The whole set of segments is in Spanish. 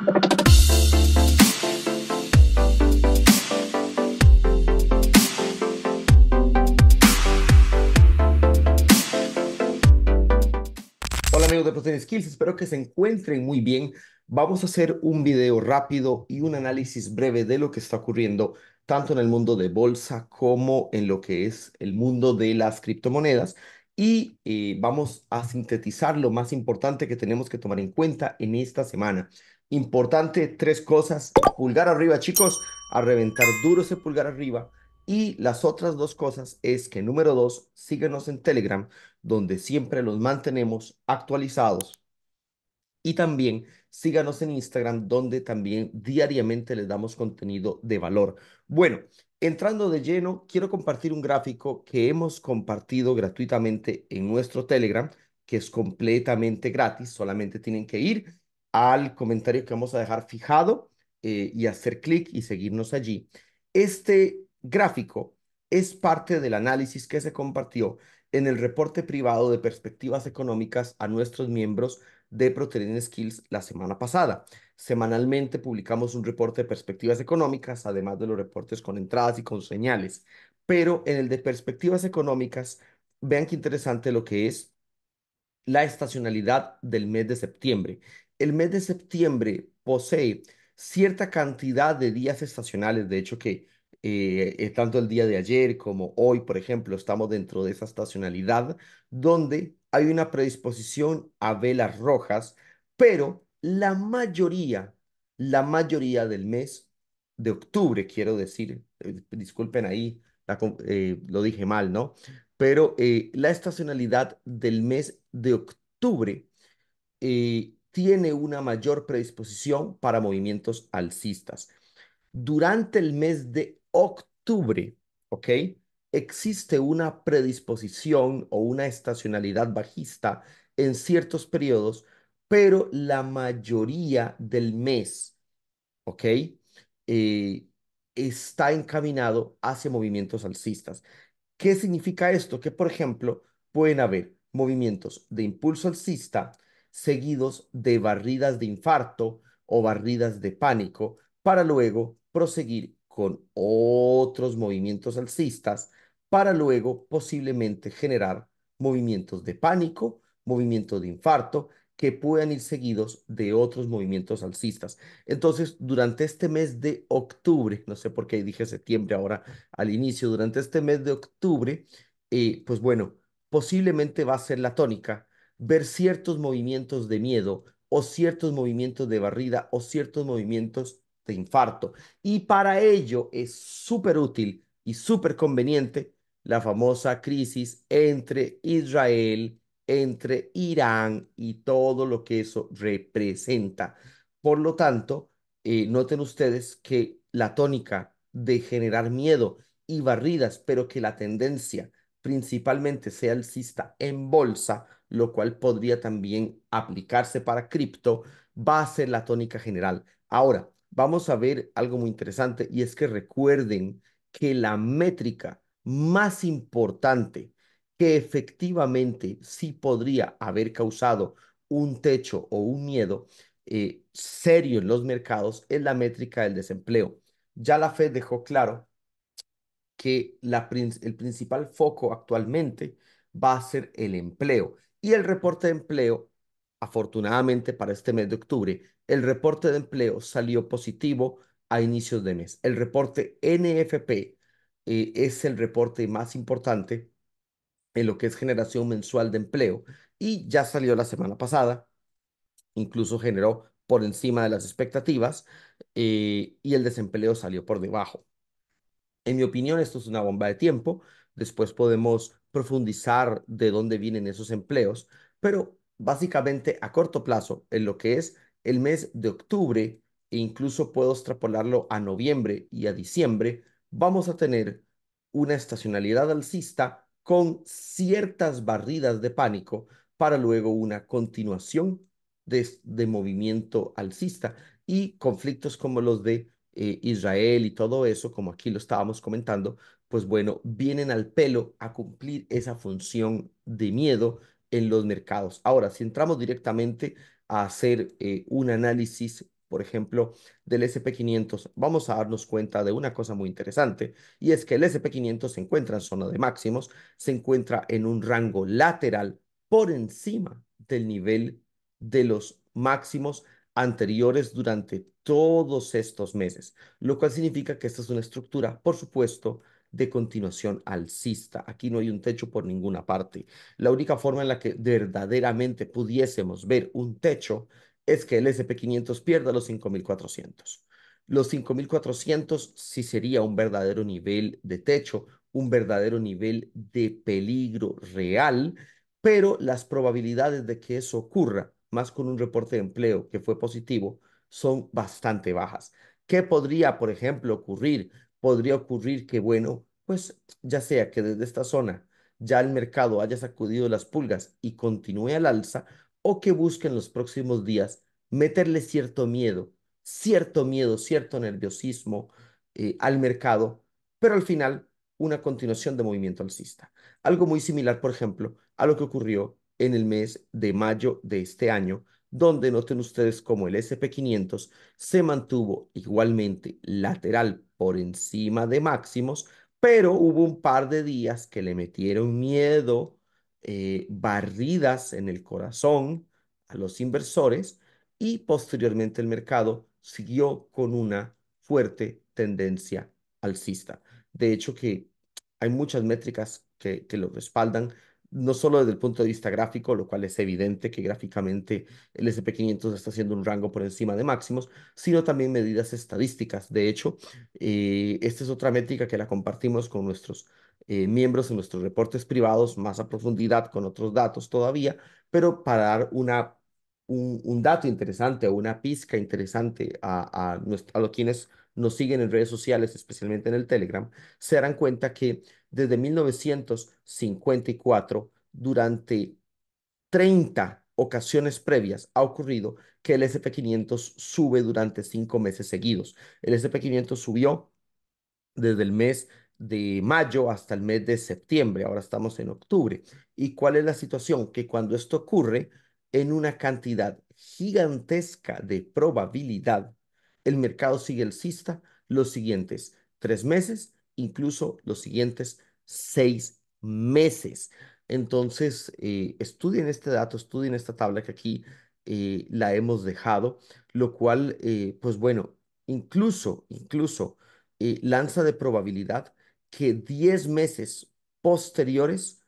Hola amigos de Protein Skills, espero que se encuentren muy bien. Vamos a hacer un video rápido y un análisis breve de lo que está ocurriendo tanto en el mundo de bolsa como en lo que es el mundo de las criptomonedas. Y eh, vamos a sintetizar lo más importante que tenemos que tomar en cuenta en esta semana. Importante, tres cosas. Pulgar arriba, chicos. A reventar duro ese pulgar arriba. Y las otras dos cosas es que, número dos, síguenos en Telegram, donde siempre los mantenemos actualizados. Y también síganos en Instagram, donde también diariamente les damos contenido de valor. Bueno, entrando de lleno, quiero compartir un gráfico que hemos compartido gratuitamente en nuestro Telegram, que es completamente gratis, solamente tienen que ir al comentario que vamos a dejar fijado eh, y hacer clic y seguirnos allí. Este gráfico es parte del análisis que se compartió en el reporte privado de perspectivas económicas a nuestros miembros de Protein Skills la semana pasada. Semanalmente publicamos un reporte de perspectivas económicas, además de los reportes con entradas y con señales. Pero en el de perspectivas económicas, vean qué interesante lo que es la estacionalidad del mes de septiembre el mes de septiembre posee cierta cantidad de días estacionales, de hecho que eh, eh, tanto el día de ayer como hoy, por ejemplo, estamos dentro de esa estacionalidad donde hay una predisposición a velas rojas, pero la mayoría, la mayoría del mes de octubre, quiero decir, eh, disculpen ahí, lo dije mal, ¿no? Pero la estacionalidad del mes de octubre eh, tiene una mayor predisposición para movimientos alcistas. Durante el mes de octubre, ¿ok? Existe una predisposición o una estacionalidad bajista en ciertos periodos, pero la mayoría del mes, ¿ok? Eh, está encaminado hacia movimientos alcistas. ¿Qué significa esto? Que, por ejemplo, pueden haber movimientos de impulso alcista, seguidos de barridas de infarto o barridas de pánico, para luego proseguir con otros movimientos alcistas, para luego posiblemente generar movimientos de pánico, movimientos de infarto, que puedan ir seguidos de otros movimientos alcistas. Entonces, durante este mes de octubre, no sé por qué dije septiembre ahora al inicio, durante este mes de octubre, eh, pues bueno, posiblemente va a ser la tónica ver ciertos movimientos de miedo o ciertos movimientos de barrida o ciertos movimientos de infarto. Y para ello es súper útil y súper conveniente la famosa crisis entre Israel, entre Irán y todo lo que eso representa. Por lo tanto, eh, noten ustedes que la tónica de generar miedo y barridas, pero que la tendencia principalmente sea alcista en bolsa, lo cual podría también aplicarse para cripto, va a ser la tónica general. Ahora, vamos a ver algo muy interesante y es que recuerden que la métrica más importante que efectivamente sí podría haber causado un techo o un miedo eh, serio en los mercados es la métrica del desempleo. Ya la Fed dejó claro que el principal foco actualmente va a ser el empleo. Y el reporte de empleo, afortunadamente para este mes de octubre, el reporte de empleo salió positivo a inicios de mes. El reporte NFP eh, es el reporte más importante en lo que es generación mensual de empleo y ya salió la semana pasada, incluso generó por encima de las expectativas eh, y el desempleo salió por debajo. En mi opinión, esto es una bomba de tiempo. Después podemos profundizar de dónde vienen esos empleos, pero básicamente a corto plazo, en lo que es el mes de octubre, e incluso puedo extrapolarlo a noviembre y a diciembre, vamos a tener una estacionalidad alcista con ciertas barridas de pánico para luego una continuación de, movimiento alcista y conflictos como los de eh, Israel y todo eso, como aquí lo estábamos comentando, pues bueno, vienen al pelo a cumplir esa función de miedo en los mercados. Ahora, si entramos directamente a hacer eh, un análisis, por ejemplo, del SP500, vamos a darnos cuenta de una cosa muy interesante, y es que el SP500 se encuentra en zona de máximos, se encuentra en un rango lateral por encima del nivel de los máximos anteriores durante todos estos meses, lo cual significa que esta es una estructura, por supuesto, de continuación alcista. Aquí no hay un techo por ninguna parte. La única forma en la que verdaderamente pudiésemos ver un techo es que el SP500 pierda los 5400. Los 5400 sí sería un verdadero nivel de techo, un verdadero nivel de peligro real, pero las probabilidades de que eso ocurra más con un reporte de empleo que fue positivo, son bastante bajas. ¿Qué podría, por ejemplo, ocurrir? Podría ocurrir que, bueno, pues ya sea que desde esta zona ya el mercado haya sacudido las pulgas y continúe al alza, o que busquen los próximos días meterle cierto miedo, cierto miedo, cierto nerviosismo eh, al mercado, pero al final una continuación de movimiento alcista. Algo muy similar, por ejemplo, a lo que ocurrió en el mes de mayo de este año, donde noten ustedes como el SP500 se mantuvo igualmente lateral por encima de máximos, pero hubo un par de días que le metieron miedo, eh, barridas en el corazón a los inversores y posteriormente el mercado siguió con una fuerte tendencia alcista. De hecho que hay muchas métricas que lo respaldan, no solo desde el punto de vista gráfico, lo cual es evidente que gráficamente el SP500 está haciendo un rango por encima de máximos, sino también medidas estadísticas. De hecho, eh, esta es otra métrica que la compartimos con nuestros eh, miembros en nuestros reportes privados, más a profundidad con otros datos todavía, pero para dar una, un, dato interesante o una pizca interesante a, a, los quienes nos siguen en redes sociales, especialmente en el Telegram, se darán cuenta que desde 1954 durante 30 ocasiones previas ha ocurrido que el SP500 sube durante cinco meses seguidos. El SP500 subió desde el mes de mayo hasta el mes de septiembre, ahora estamos en octubre. ¿Y cuál es la situación? Que cuando esto ocurre, en una cantidad gigantesca de probabilidad, el mercado sigue alcista los siguientes tres meses, incluso los siguientes seis meses. Entonces, eh, estudien este dato, estudien esta tabla que aquí eh, la hemos dejado, lo cual, eh, pues bueno, incluso, incluso lanza de probabilidad que 10 meses posteriores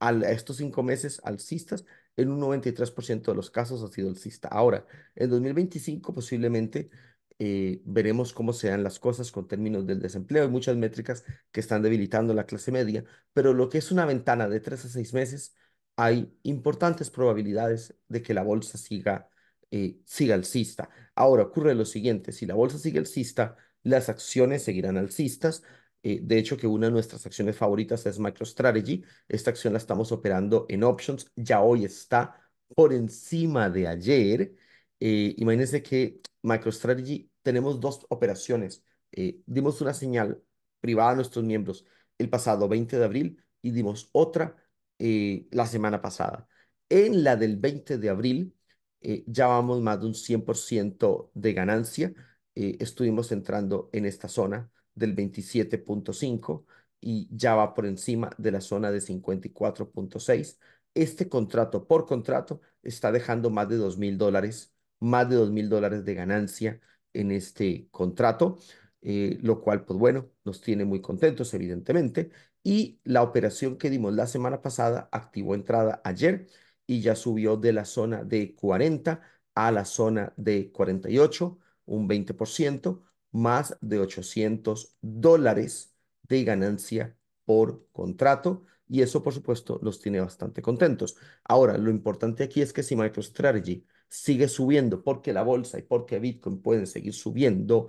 a, a estos cinco meses alcistas, en un 93% de los casos ha sido alcista. Ahora, en 2025 posiblemente eh, veremos cómo se dan las cosas con términos del desempleo y muchas métricas que están debilitando la clase media, pero lo que es una ventana de tres a seis meses, hay importantes probabilidades de que la bolsa siga, eh, siga alcista. Ahora ocurre lo siguiente, si la bolsa sigue alcista, las acciones seguirán alcistas. Eh, de hecho, que una de nuestras acciones favoritas es MicroStrategy. Esta acción la estamos operando en options, ya hoy está por encima de ayer. Eh, imagínense que MicroStrategy tenemos dos operaciones. Eh, dimos una señal privada a nuestros miembros el pasado 20 de abril y dimos otra eh, la semana pasada. En la del 20 de abril eh, ya vamos más de un 100% de ganancia. estuvimos entrando en esta zona del 27.5 y ya va por encima de la zona de 54.6. Este contrato por contrato está dejando más de 2 mil dólares, más de 2 mil dólares de ganancia en este contrato, eh, lo cual, pues bueno, nos tiene muy contentos, evidentemente. Y la operación que dimos la semana pasada activó entrada ayer y ya subió de la zona de 40 a la zona de 48, un 20%, más de 800 dólares de ganancia por contrato. Y eso, por supuesto, nos tiene bastante contentos. Ahora, lo importante aquí es que si MicroStrategy sigue subiendo, porque la bolsa y porque Bitcoin pueden seguir subiendo,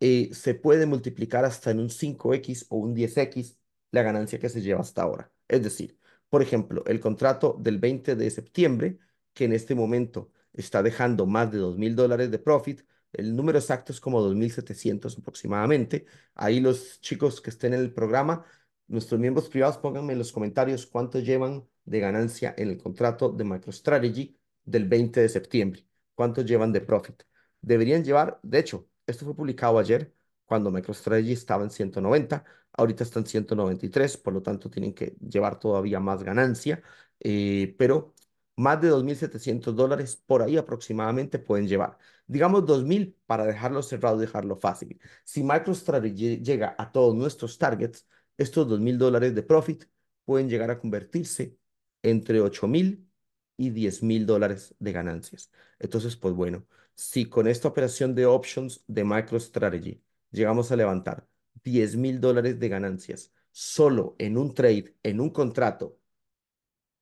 eh, se puede multiplicar hasta en un 5x o un 10x la ganancia que se lleva hasta ahora. Es decir, por ejemplo, el contrato del 20 de septiembre, que en este momento está dejando más de 2.000 mil dólares de profit, el número exacto es como 2.700 aproximadamente. Ahí los chicos que estén en el programa, nuestros miembros privados, pónganme en los comentarios cuánto llevan de ganancia en el contrato de MicroStrategy del 20 de septiembre. ¿Cuántos llevan de profit? Deberían llevar, de hecho, esto fue publicado ayer cuando MicroStrategy estaba en 190, ahorita están 193, por lo tanto tienen que llevar todavía más ganancia, eh, pero más de 2.700 dólares por ahí aproximadamente pueden llevar. Digamos 2.000 para dejarlo cerrado, dejarlo fácil. Si MicroStrategy llega a todos nuestros targets, estos 2.000 dólares de profit pueden llegar a convertirse entre 8.000 y 10 mil dólares de ganancias. Entonces, pues bueno, si con esta operación de options de MicroStrategy llegamos a levantar 10 mil dólares de ganancias solo en un trade, en un contrato,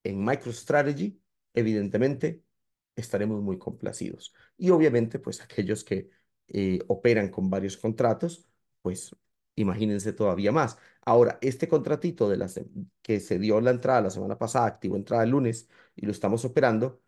en MicroStrategy, evidentemente estaremos muy complacidos. Y obviamente, pues aquellos que eh, operan con varios contratos, pues imagínense todavía más. Ahora, este contratito de que se dio la entrada la semana pasada, activo entrada el lunes y lo estamos operando,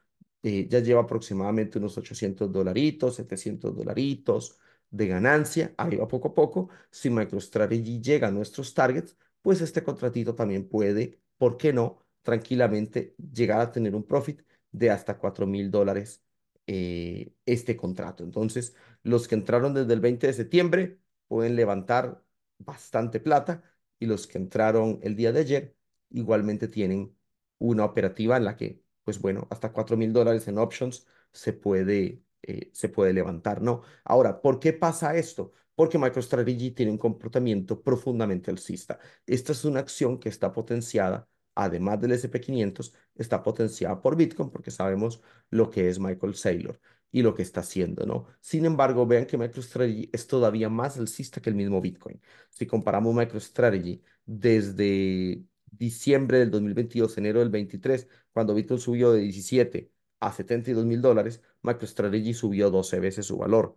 eh, ya lleva aproximadamente unos 800 dolaritos, 700 dolaritos de ganancia, ahí va poco a poco. Si MicroStrategy llega a nuestros targets, pues este contratito también puede, ¿por qué no?, tranquilamente llegar a tener un profit de hasta 4 mil dólares eh, este contrato. Entonces, los que entraron desde el 20 de septiembre pueden levantar bastante plata y los que entraron el día de ayer igualmente tienen una operativa en la que, pues bueno, hasta 4 mil dólares en options se puede, eh, se puede levantar, ¿no? Ahora, ¿por qué pasa esto? Porque MicroStrategy tiene un comportamiento profundamente alcista. Esta es una acción que está potenciada, además del SP500, está potenciada por Bitcoin, porque sabemos lo que es Michael Saylor y lo que está haciendo, ¿no? Sin embargo, vean que MicroStrategy es todavía más alcista que el mismo Bitcoin. Si comparamos MicroStrategy desde diciembre del 2022, enero del 23, cuando Bitcoin subió de 17 a 72 mil dólares, MicroStrategy subió 12 veces su valor,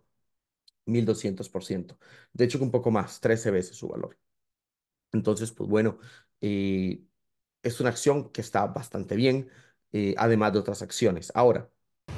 1200%. De hecho, un poco más, 13 veces su valor. Entonces, pues bueno, eh, es una acción que está bastante bien, eh, además de otras acciones. Ahora,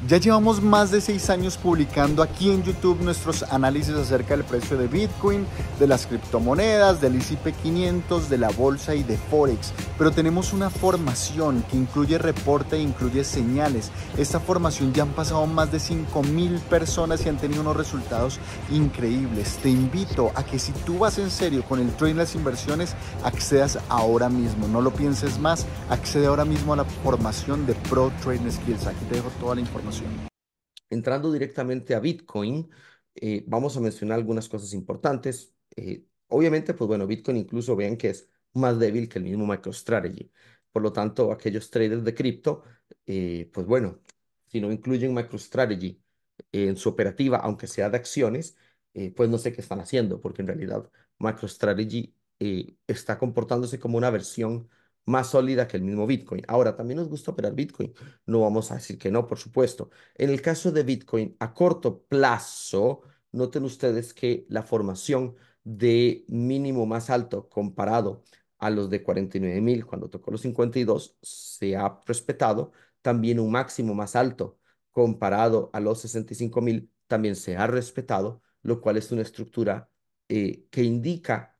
ya llevamos más de seis años publicando aquí en YouTube nuestros análisis acerca del precio de Bitcoin, de las criptomonedas, del ICP 500, de la bolsa y de Forex. Pero tenemos una formación que incluye reporte e incluye señales. Esta formación ya han pasado más de 5.000 personas y han tenido unos resultados increíbles. Te invito a que si tú vas en serio con el trading las inversiones, accedas ahora mismo. No lo pienses más, accede ahora mismo a la formación de Pro Trading Skills. Aquí te dejo toda la información Entrando directamente a Bitcoin, eh, vamos a mencionar algunas cosas importantes. Eh, obviamente, pues bueno, Bitcoin incluso vean que es más débil que el mismo MicroStrategy. Por lo tanto, aquellos traders de cripto, eh, pues bueno, si no incluyen MicroStrategy en su operativa, aunque sea de acciones, pues no sé qué están haciendo, porque en realidad MicroStrategy está comportándose como una versión más sólida que el mismo Bitcoin. Ahora, también nos gusta operar Bitcoin. No vamos a decir que no, por supuesto. En el caso de Bitcoin, a corto plazo, noten ustedes que la formación de mínimo más alto comparado a los de 49.000... cuando tocó los 52 se ha respetado. También un máximo más alto comparado a los 65.000... también se ha respetado, lo cual es una estructura eh, que indica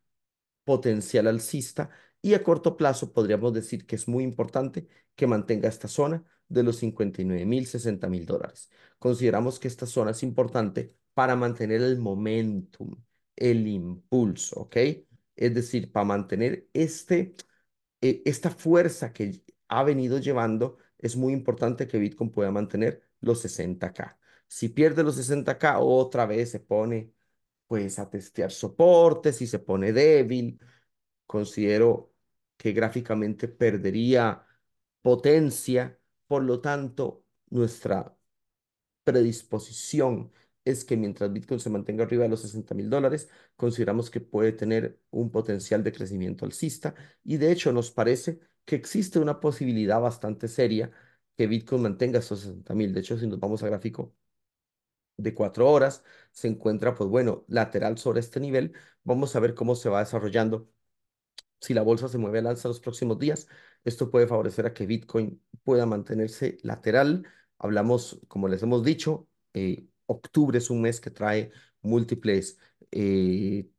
potencial alcista y a corto plazo podríamos decir que es muy importante que mantenga esta zona de los 59 mil, 60 mil dólares. Consideramos que esta zona es importante para mantener el momentum, el impulso, ¿ok? Es decir, para mantener este, eh, esta fuerza que ha venido llevando, es muy importante que Bitcoin pueda mantener los 60K. Si pierde los 60K, otra vez se pone pues a testear soportes si se pone débil. Considero que gráficamente perdería potencia, por lo tanto, nuestra predisposición es que mientras Bitcoin se mantenga arriba de los 60 mil dólares, consideramos que puede tener un potencial de crecimiento alcista y de hecho nos parece que existe una posibilidad bastante seria que Bitcoin mantenga esos 60 mil. De hecho, si nos vamos a gráfico de cuatro horas, se encuentra, pues bueno, lateral sobre este nivel. Vamos a ver cómo se va desarrollando si la bolsa se mueve al alza los próximos días, esto puede favorecer a que Bitcoin pueda mantenerse lateral. Hablamos, como les hemos dicho, eh, octubre es un mes que trae múltiples eh,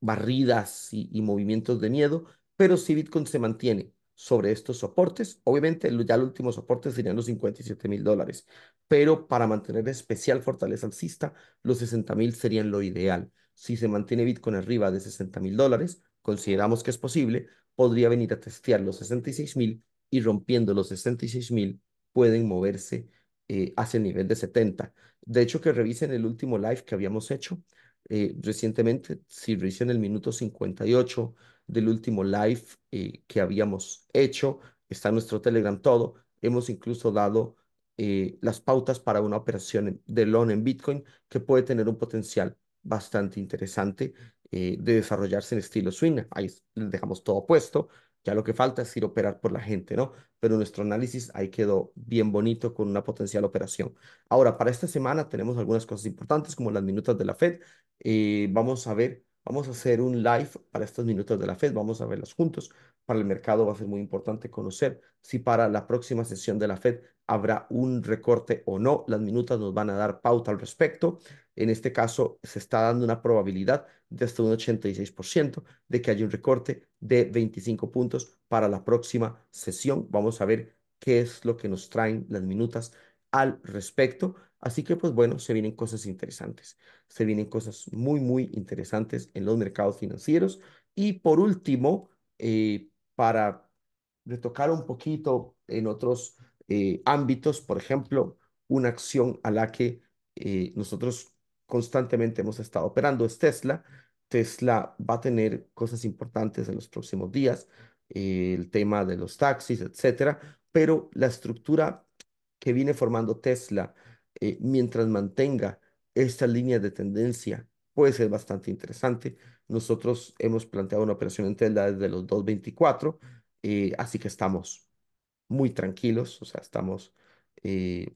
barridas y, movimientos de miedo, pero si Bitcoin se mantiene sobre estos soportes, obviamente ya el último soporte serían los 57 mil dólares, pero para mantener especial fortaleza alcista, los 60 mil serían lo ideal. Si se mantiene Bitcoin arriba de 60 mil dólares, consideramos que es posible, podría venir a testear los 66.000 y rompiendo los 66.000 pueden moverse eh, hacia el nivel de 70. De hecho, que revisen el último live que habíamos hecho eh, recientemente, si revisen el minuto 58 del último live eh, que habíamos hecho, está en nuestro Telegram todo, hemos incluso dado las pautas para una operación de loan en Bitcoin que puede tener un potencial bastante interesante eh, de desarrollarse en estilo swing. Ahí dejamos todo puesto. Ya lo que falta es ir a operar por la gente, ¿no? Pero nuestro análisis ahí quedó bien bonito con una potencial operación. Ahora, para esta semana tenemos algunas cosas importantes como las minutas de la Fed. Eh, vamos a ver, vamos a hacer un live para estas minutas de la Fed. Vamos a verlas juntos. Para el mercado va a ser muy importante conocer si para la próxima sesión de la Fed habrá un recorte o no. Las minutas nos van a dar pauta al respecto. En este caso, se está dando una probabilidad de hasta un 86% de que haya un recorte de 25 puntos para la próxima sesión. Vamos a ver qué es lo que nos traen las minutas al respecto. Así que, pues bueno, se vienen cosas interesantes. Se vienen cosas muy, muy interesantes en los mercados financieros. Y por último, eh, para retocar un poquito en otros eh, ámbitos, por ejemplo, una acción a la que eh, nosotros constantemente hemos estado operando es Tesla. Tesla va a tener cosas importantes en los próximos días, eh, el tema de los taxis, etcétera, pero la estructura que viene formando Tesla, mientras mantenga esta línea de tendencia, puede ser bastante interesante. Nosotros hemos planteado una operación en Tesla desde los 224, así que estamos muy tranquilos, o sea, estamos eh,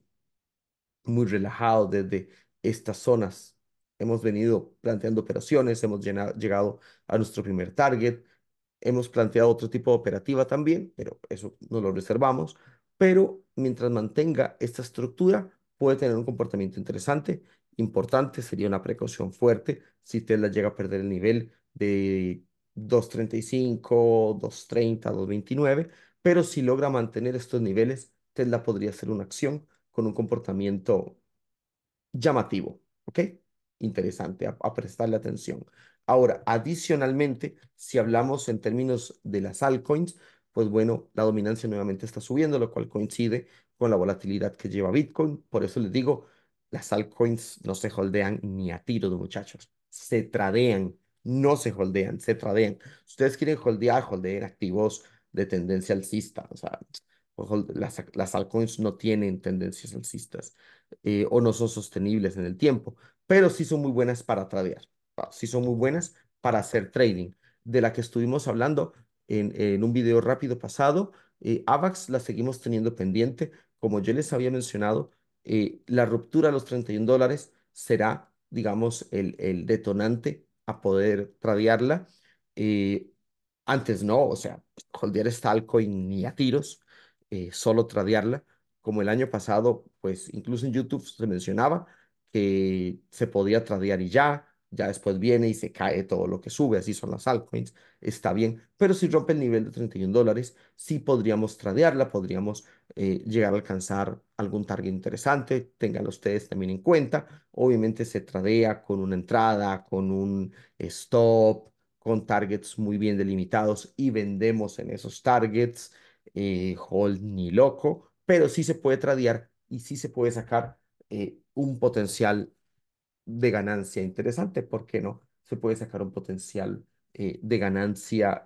muy relajados desde estas zonas. Hemos venido planteando operaciones, hemos llegado a nuestro primer target, hemos planteado otro tipo de operativa también, pero eso no lo reservamos. Pero mientras mantenga esta estructura, puede tener un comportamiento interesante, importante, sería una precaución fuerte si Tesla llega a perder el nivel de 235, 230, 229 pero si logra mantener estos niveles, Tesla podría ser una acción con un comportamiento llamativo, ¿ok? Interesante, a, prestarle atención. Ahora, adicionalmente, si hablamos en términos de las altcoins, pues bueno, la dominancia nuevamente está subiendo, lo cual coincide con la volatilidad que lleva Bitcoin. Por eso les digo, las altcoins no se holdean ni a tiro de muchachos. Se tradean, no se holdean, se tradean. Ustedes quieren holdear, holdear activos de tendencia alcista. O sea, las, las altcoins no tienen tendencias alcistas eh, o no son sostenibles en el tiempo, pero sí son muy buenas para tradear, ah, sí son muy buenas para hacer trading, de la que estuvimos hablando en, en un video rápido pasado. Eh, AVAX la seguimos teniendo pendiente. Como yo les había mencionado, eh, la ruptura a los 31 dólares será, digamos, el, el detonante a poder tradearla. Eh, antes no, o sea, holdear esta altcoin ni a tiros, eh, solo tradearla. Como el año pasado, pues incluso en YouTube se mencionaba que se podía tradear y ya, ya después viene y se cae todo lo que sube, así son las altcoins, está bien, pero si rompe el nivel de 31 dólares, sí podríamos tradearla, podríamos eh, llegar a alcanzar algún target interesante, tengan ustedes también en cuenta, obviamente se tradea con una entrada, con un stop, con targets muy bien delimitados y vendemos en esos targets. Eh, hold ni loco, pero sí se puede tradear y sí se puede sacar eh, un potencial de ganancia interesante, ¿por qué no? Se puede sacar un potencial eh, de ganancia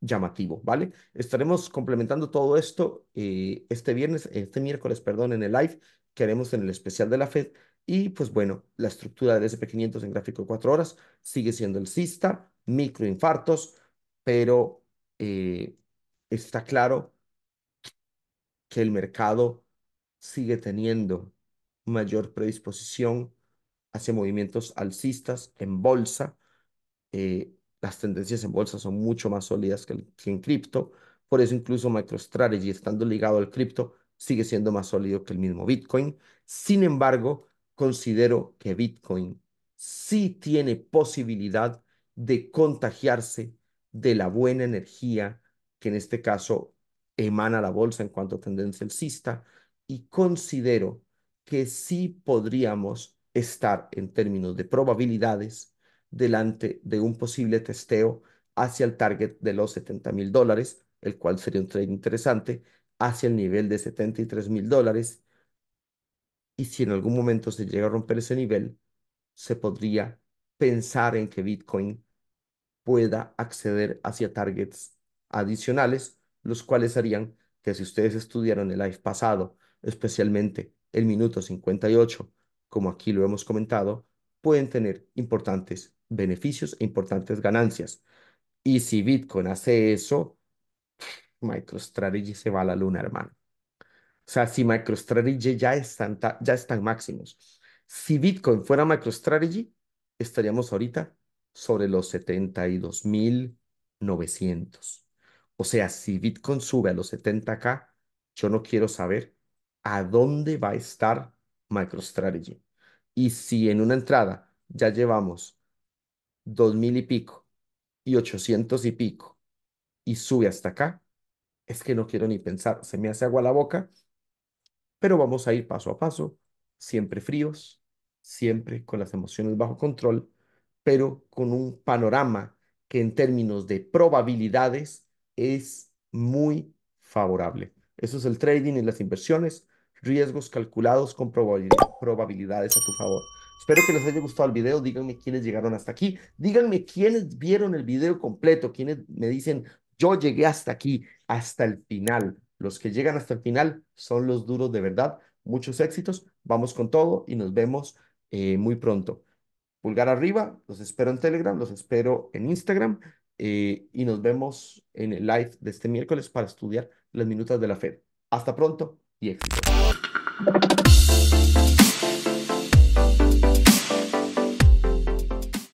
llamativo, ¿vale? Estaremos complementando todo esto este viernes, este miércoles, perdón, en el live que haremos en el especial de la FED y pues bueno, la estructura del SP500 en gráfico de 4 horas sigue siendo alcista, microinfartos, pero eh, está claro que el mercado sigue teniendo mayor predisposición hacia movimientos alcistas en bolsa. Eh, las tendencias en bolsa son mucho más sólidas que, que en cripto. Por eso incluso MicroStrategy, estando ligado al cripto, sigue siendo más sólido que el mismo Bitcoin. Sin embargo, considero que Bitcoin sí tiene posibilidad de contagiarse de la buena energía que en este caso emana la bolsa en cuanto a tendencia alcista y considero que sí podríamos estar en términos de probabilidades delante de un posible testeo hacia el target de los 70 mil dólares, el cual sería un trade interesante, hacia el nivel de 73 mil dólares y si en algún momento se llega a romper ese nivel, se podría pensar en que Bitcoin pueda acceder hacia targets adicionales, los cuales harían que si ustedes estudiaron el live pasado, especialmente el minuto 58, como aquí lo hemos comentado, pueden tener importantes beneficios e importantes ganancias. Y si Bitcoin hace eso, MicroStrategy se va a la luna, hermano. O sea, si MicroStrategy ya están, ya están máximos. Si Bitcoin fuera MicroStrategy, estaríamos ahorita sobre los 72.900. O sea, si Bitcoin sube a los 70K, yo no quiero saber a dónde va a estar MicroStrategy. Y si en una entrada ya llevamos 2.000 y pico y 800 y pico y sube hasta acá, es que no quiero ni pensar, se me hace agua la boca pero vamos a ir paso a paso, siempre fríos, siempre con las emociones bajo control, pero con un panorama que en términos de probabilidades es muy favorable. Eso es el trading y las inversiones, riesgos calculados con probabilidades a tu favor. Espero que les haya gustado el video. Díganme quiénes llegaron hasta aquí. Díganme quiénes vieron el video completo, quiénes me dicen, yo llegué hasta aquí, hasta el final. Los que llegan hasta el final son los duros de verdad. Muchos éxitos. Vamos con todo y nos vemos eh, muy pronto. Pulgar arriba, los espero en Telegram, los espero en Instagram eh, y nos vemos en el live de este miércoles para estudiar las minutas de la FED. Hasta pronto y éxito.